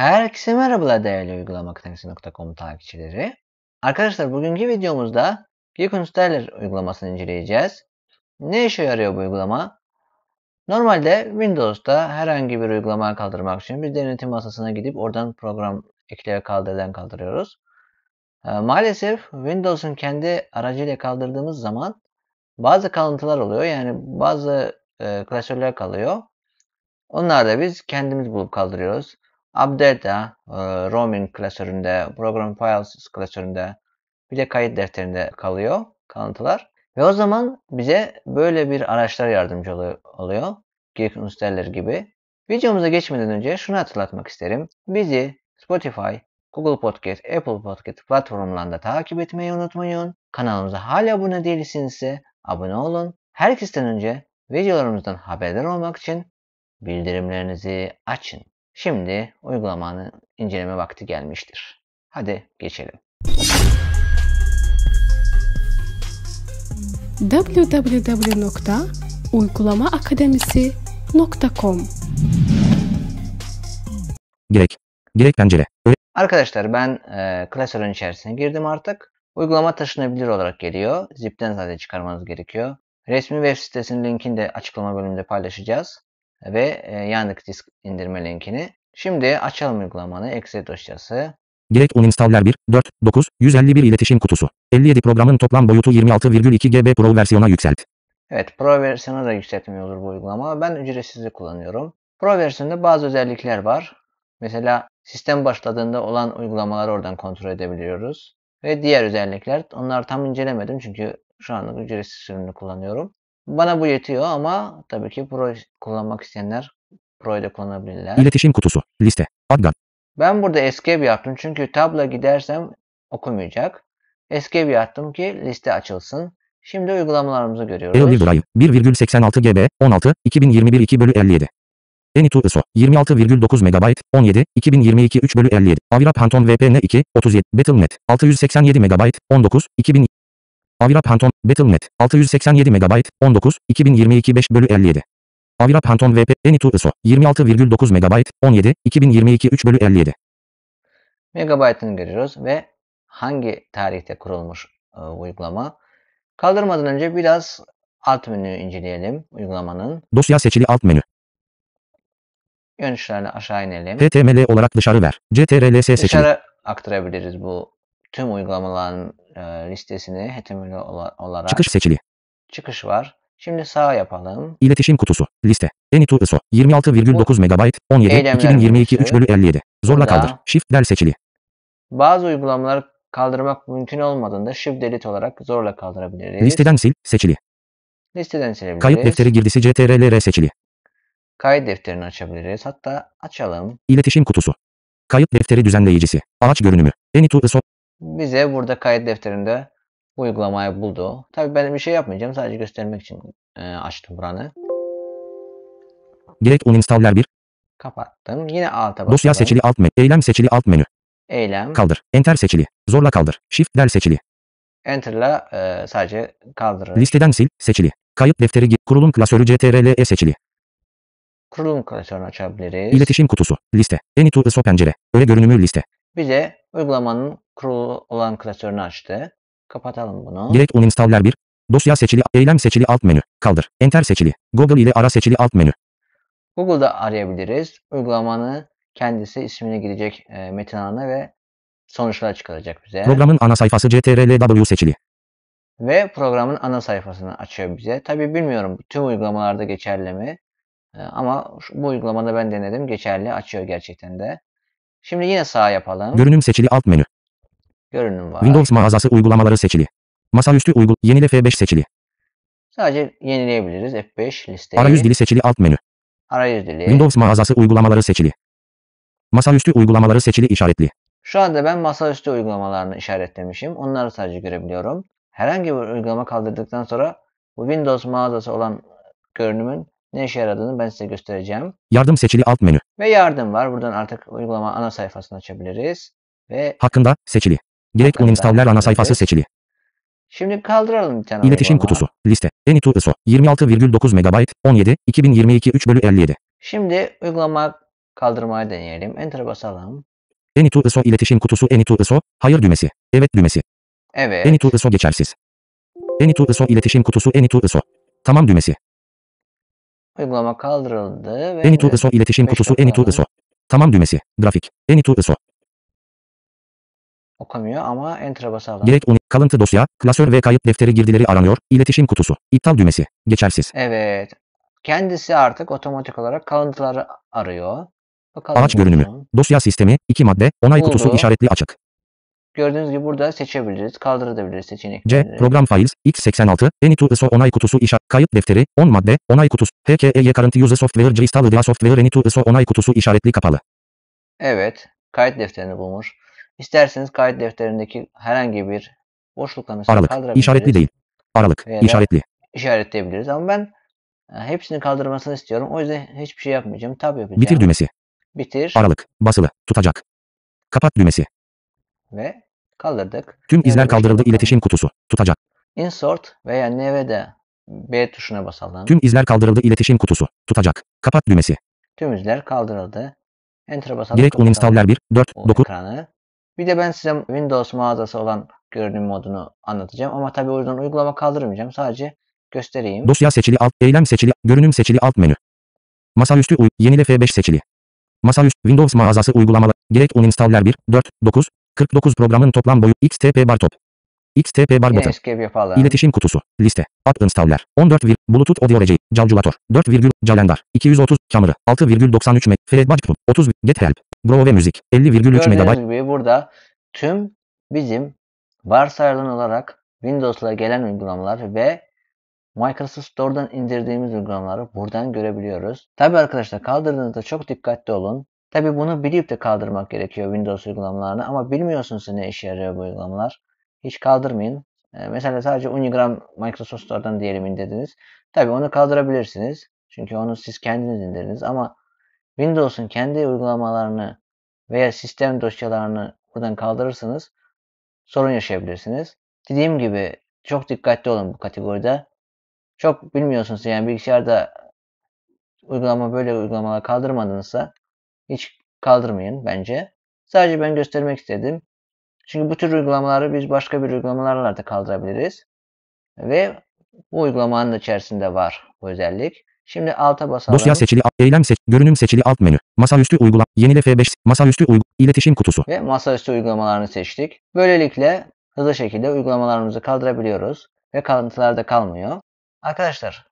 Herkese merhabalar değerli uygulama takipçileri. Arkadaşlar bugünkü videomuzda Geoconsteller uygulamasını inceleyeceğiz. Ne işe yarıyor bu uygulama? Normalde Windows'ta herhangi bir uygulama kaldırmak için bir denetim masasına gidip oradan program ekleri kaldırılan kaldırıyoruz. Ee, maalesef Windows'un kendi aracıyla kaldırdığımız zaman bazı kalıntılar oluyor. Yani bazı e, klasörler kalıyor. Onlar da biz kendimiz bulup kaldırıyoruz. Update'de roaming klasöründe, program files klasöründe bir de kayıt defterinde kalıyor kalıntılar. Ve o zaman bize böyle bir araçlar yardımcı oluyor. Geek Newsletter gibi. Videomuza geçmeden önce şunu hatırlatmak isterim. Bizi Spotify, Google Podcast, Apple Podcast platformlarında takip etmeyi unutmayın. Kanalımıza hala abone değilsinizse abone olun. Herkesten önce videolarımızdan haberdar olmak için bildirimlerinizi açın. Şimdi uygulamanın inceleme vakti gelmiştir. Hadi geçelim. www.uygulamaakademisi.com Gerek. Gerek pencere. Arkadaşlar ben e, klasörün içerisine girdim artık. Uygulama taşınabilir olarak geliyor. Zip'ten zaten çıkarmanız gerekiyor. Resmi web sitesinin linkini de açıklama bölümünde paylaşacağız ve e, disk indirme linkini. Şimdi açalım uygulamanı. Excel dosyası. Gerek uninstaller 1, 4, 9, 151 iletişim kutusu. 57 programın toplam boyutu 26,2 GB Pro versiyona yükselt. Evet Pro versiyona da yükseltmiyordur bu uygulama. Ben ücretsizli kullanıyorum. Pro versiyonunda bazı özellikler var. Mesela sistem başladığında olan uygulamaları oradan kontrol edebiliyoruz. Ve diğer özellikler. Onları tam incelemedim çünkü şu anlık ücretsiz sürümünü kullanıyorum. Bana bu yetiyor ama tabii ki Pro kullanmak isteyenler Pro'yu da kullanabilirler. İletişim kutusu. Liste. Adgan. Ben burada escape yaptım çünkü tabla gidersem okumayacak. Escape yaptım ki liste açılsın. Şimdi uygulamalarımızı görüyoruz. L1 Drive 1,86 GB 16 2021 2 bölü 57. Enitu ISO 26,9 MB 17 2022 3 bölü 57 Avira Phantom VPN 2 37 Battle.net 687 MB 19 2000 Avira Pantone, Battle.net, 687 MB, 19, 2022 5 bölü 57. Avira Pantone VP, Enitu ISO, 26,9 MB, 17, 2022 3 bölü 57. Megabyte'ını görüyoruz ve hangi tarihte kurulmuş e, uygulama. Kaldırmadan önce biraz alt menüyü inceleyelim uygulamanın. Dosya seçili alt menü. Yönüşlerle aşağı inelim. HTML olarak dışarı ver. CTRL seçili. Dışarı aktarabiliriz bu tüm uygulamaların e, listesini hetemülü olarak çıkış seçili. Çıkış var. Şimdi sağ yapalım. İletişim kutusu. Liste. Enitu ISO. 26,9 MB. 17. 2022 3 bölü 57. Zorla Burada kaldır. Shift del seçili. Bazı uygulamalar kaldırmak mümkün olmadığında Shift Delete olarak zorla kaldırabiliriz. Listeden sil. Seçili. Listeden silebiliriz. Kayıt defteri girdisi CTRLR seçili. Kayıt defterini açabiliriz. Hatta açalım. İletişim kutusu. Kayıt defteri düzenleyicisi. Araç görünümü. Enitu ISO bize burada kayıt defterinde uygulamayı buldu. Tabii ben bir şey yapmayacağım. Sadece göstermek için e, açtım buranı. Gerek uninstaller 1. Kapattım. Yine alta basalım. Dosya seçili alt menü. Eylem seçili alt menü. Eylem. Kaldır. Enter seçili. Zorla kaldır. Shift del seçili. Enter'la e, sadece kaldırır. Listeden sil seçili. Kayıt defteri kurulum klasörü CTRLE seçili. Kurulum klasörünü açabiliriz. İletişim kutusu. Liste. Any to ISO pencere. Öğe görünümü liste bize uygulamanın kurulu olan klasörünü açtı. Kapatalım bunu. Direkt uninstaller 1. Dosya seçili, eylem seçili alt menü. Kaldır. Enter seçili. Google ile ara seçili alt menü. Google'da arayabiliriz. Uygulamanı kendisi ismine girecek e, metin alanına ve sonuçlar çıkaracak bize. Programın ana sayfası CTRLW seçili. Ve programın ana sayfasını açıyor bize. Tabi bilmiyorum tüm uygulamalarda geçerli mi? E, ama şu, bu uygulamada ben denedim geçerli açıyor gerçekten de. Şimdi yine sağ yapalım. Görünüm seçili alt menü. Görünüm var. Windows mağazası uygulamaları seçili. Masaüstü uygul yenile F5 seçili. Sadece yenileyebiliriz F5 listeyi. Arayüz dili seçili alt menü. Arayüz dili. Windows mağazası uygulamaları seçili. Masaüstü uygulamaları seçili işaretli. Şu anda ben masaüstü uygulamalarını işaretlemişim. Onları sadece görebiliyorum. Herhangi bir uygulama kaldırdıktan sonra bu Windows mağazası olan görünümün ne işe yaradığını ben size göstereceğim. Yardım seçili alt menü. Ve yardım var. Buradan artık uygulama ana sayfasını açabiliriz. Ve hakkında seçili. Gerek uninstaller ana sayfası seçili. Şimdi kaldıralım bir tane. İletişim uygulama. kutusu. Liste. Enitu ISO. 26,9 MB. 17. 2022 3 bölü 57. Şimdi uygulama kaldırmaya deneyelim. Enter basalım. Enitu ISO iletişim kutusu Enitu ISO. Hayır düğmesi. Evet düğmesi. Evet. Enitu ISO geçersiz. Enitu ISO iletişim kutusu Enitu ISO. Tamam düğmesi. Uygulama kaldırıldı. Ve Enitu ISO iletişim kutusu Enitu ISO. Tamam düğmesi. Grafik. Enitu ISO. Okamıyor ama Enter'a basalım. Gerek un kalıntı dosya, klasör ve kayıt defteri girdileri aranıyor. İletişim kutusu. İptal düğmesi. Geçersiz. Evet. Kendisi artık otomatik olarak kalıntıları arıyor. Bakalım Ağaç görünümü. Dosya sistemi. iki madde. Onay Buldu. kutusu işaretli açık. Gördüğünüz gibi burada seçebiliriz. Kaldırabiliriz seçenek. C. Program Files. X86. Enitu ISO onay kutusu işa. Kayıt defteri. 10 madde. Onay kutusu. HKE Current User Software JSTAL DA Software Enitu ISO onay kutusu işaretli kapalı. Evet. Kayıt defterini bulmuş. İsterseniz kayıt defterindeki herhangi bir boşluk boşluklarını Aralık. İşaretli değil. Aralık. Veya işaretli. İşaretleyebiliriz ama ben e, hepsini kaldırmasını istiyorum. O yüzden hiçbir şey yapmayacağım. Tab yapacağım. Bitir düğmesi. Bitir. Aralık. Basılı. Tutacak. Kapat düğmesi ve kaldırdık. Tüm izler kaldırıldı iletişim kutusu. Tutacak. Insert veya nevede B tuşuna basalım. Tüm izler kaldırıldı iletişim kutusu. Tutacak. Kapat düğmesi. Tüm izler kaldırıldı. Enter basalım. Direkt uninstaller 1, 4, 9. Ekranı. Bir de ben size Windows mağazası olan görünüm modunu anlatacağım. Ama tabi o uygulama kaldırmayacağım. Sadece göstereyim. Dosya seçili alt, eylem seçili, görünüm seçili alt menü. Masaüstü uy, yenile F5 seçili. Masaüstü Windows mağazası uygulamalar. Direkt uninstaller 1, 4, 9, 49 programın toplam boyu XTP bar top. XTP bar button. İletişim kutusu. Liste. App installer. 14 vir. Bluetooth audio reci. Calculator. 4 virgül. Calendar. 230. Kamera. 6,93 meg. Fredbach 30. Get help. Grow ve müzik. 50,3 megabayt. gibi burada tüm bizim varsayılan olarak Windows'la gelen uygulamalar ve Microsoft Store'dan indirdiğimiz uygulamaları buradan görebiliyoruz. Tabi arkadaşlar kaldırdığınızda çok dikkatli olun. Tabi bunu bilip de kaldırmak gerekiyor Windows uygulamalarını ama bilmiyorsunuz ne işe yarıyor bu uygulamalar. Hiç kaldırmayın. E, mesela sadece Unigram Microsoft Store'dan diyelim indirdiniz. Tabi onu kaldırabilirsiniz. Çünkü onu siz kendiniz indirdiniz ama Windows'un kendi uygulamalarını veya sistem dosyalarını buradan kaldırırsanız sorun yaşayabilirsiniz. Dediğim gibi çok dikkatli olun bu kategoride. Çok bilmiyorsunuz yani bilgisayarda uygulama böyle uygulamalar kaldırmadınızsa hiç kaldırmayın bence. Sadece ben göstermek istedim. Çünkü bu tür uygulamaları biz başka bir uygulamalarla da kaldırabiliriz. Ve bu uygulamanın içerisinde var bu özellik. Şimdi alta basalım. Dosya seçili, eylem seç, görünüm seçili alt menü. Masaüstü uygulama, yenile F5, masaüstü uygulama, iletişim kutusu. Ve masaüstü uygulamalarını seçtik. Böylelikle hızlı şekilde uygulamalarımızı kaldırabiliyoruz ve kalıntılarda kalmıyor. Arkadaşlar,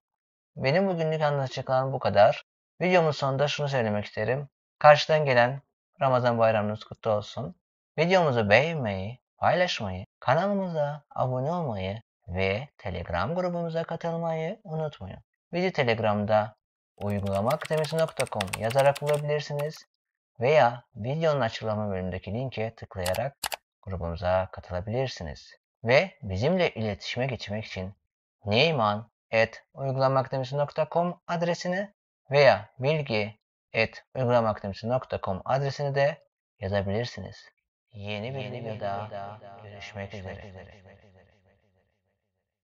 benim bugünlük anlatacaklarım bu kadar. Videomun sonunda şunu söylemek isterim. Karşıdan gelen Ramazan bayramınız kutlu olsun. Videomuzu beğenmeyi, paylaşmayı, kanalımıza abone olmayı ve Telegram grubumuza katılmayı unutmayın. Bizi Telegram'da uygulamakdemesi.com yazarak bulabilirsiniz veya videonun açıklama bölümündeki linke tıklayarak grubumuza katılabilirsiniz. Ve bizimle iletişime geçmek için neyman.uygulamakdemesi.com adresini veya bilgi et uygulamakdemisi.com adresini de yazabilirsiniz. Yeni bir videoda görüşmek üzere. üzere.